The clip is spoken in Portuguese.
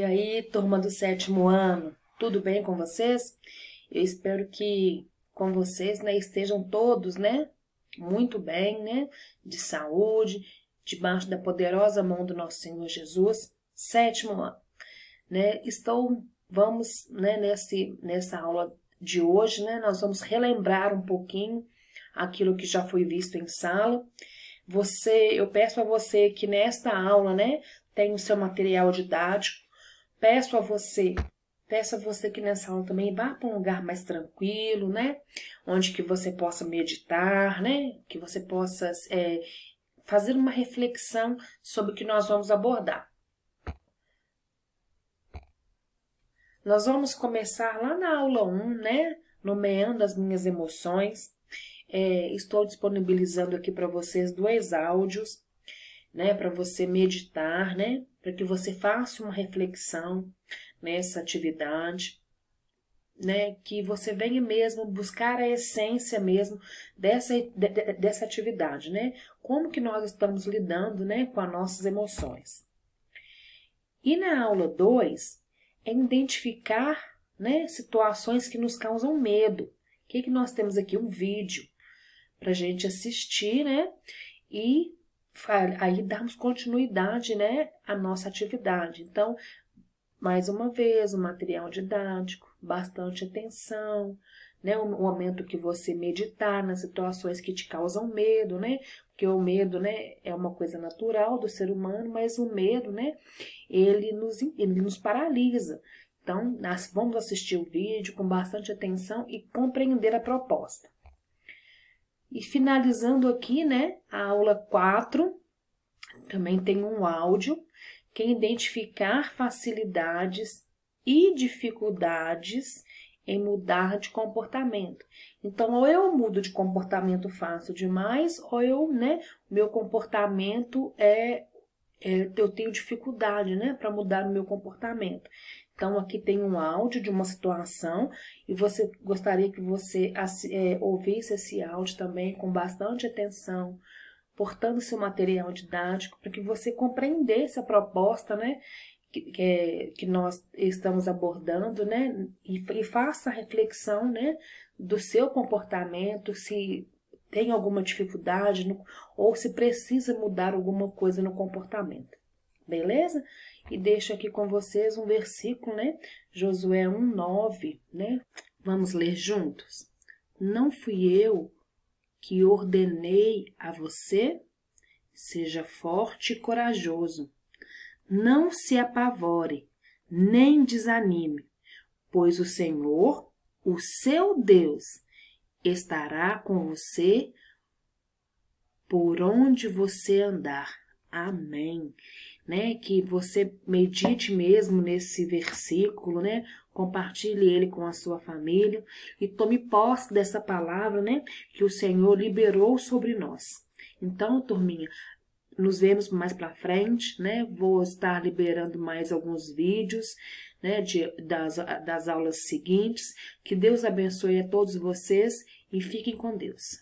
E aí, turma do sétimo ano, tudo bem com vocês? Eu espero que com vocês, né, estejam todos, né, muito bem, né, de saúde, debaixo da poderosa mão do nosso Senhor Jesus. Sétimo ano, né, estou, vamos, né, nesse, nessa aula de hoje, né, nós vamos relembrar um pouquinho aquilo que já foi visto em sala. Você, eu peço a você que nesta aula, né, tem o seu material didático, Peço a você, peço a você que nessa aula também vá para um lugar mais tranquilo, né? Onde que você possa meditar, né? Que você possa é, fazer uma reflexão sobre o que nós vamos abordar. Nós vamos começar lá na aula 1, né? Nomeando as minhas emoções. É, estou disponibilizando aqui para vocês dois áudios né, para você meditar, né, para que você faça uma reflexão nessa atividade, né, que você venha mesmo buscar a essência mesmo dessa, de, dessa atividade, né, como que nós estamos lidando, né, com as nossas emoções. E na aula 2 é identificar, né, situações que nos causam medo. O que, que nós temos aqui? Um vídeo para gente assistir, né? E aí darmos continuidade né, à nossa atividade. Então, mais uma vez, um material didático, bastante atenção, né, o momento que você meditar nas situações que te causam medo, né? Porque o medo, né, é uma coisa natural do ser humano, mas o medo, né, ele nos, ele nos paralisa. Então, nós vamos assistir o vídeo com bastante atenção e compreender a proposta. E finalizando aqui, né, a aula 4, também tem um áudio que é identificar facilidades e dificuldades em mudar de comportamento. Então, ou eu mudo de comportamento fácil demais, ou eu, né, meu comportamento é é, eu tenho dificuldade, né, para mudar o meu comportamento. Então, aqui tem um áudio de uma situação e você gostaria que você é, ouvisse esse áudio também com bastante atenção, portando seu material didático, para que você compreendesse a proposta, né? Que, que, é, que nós estamos abordando, né? E, e faça a reflexão, né? Do seu comportamento, se tem alguma dificuldade no, ou se precisa mudar alguma coisa no comportamento. Beleza? E deixo aqui com vocês um versículo, né? Josué 1:9, né? Vamos ler juntos. Não fui eu que ordenei a você, seja forte e corajoso. Não se apavore, nem desanime, pois o Senhor, o seu Deus, estará com você por onde você andar. Amém. Né? Que você medite mesmo nesse versículo, né? Compartilhe ele com a sua família e tome posse dessa palavra, né? Que o Senhor liberou sobre nós. Então, turminha, nos vemos mais para frente, né? Vou estar liberando mais alguns vídeos, né? De, das, das aulas seguintes. Que Deus abençoe a todos vocês e fiquem com Deus.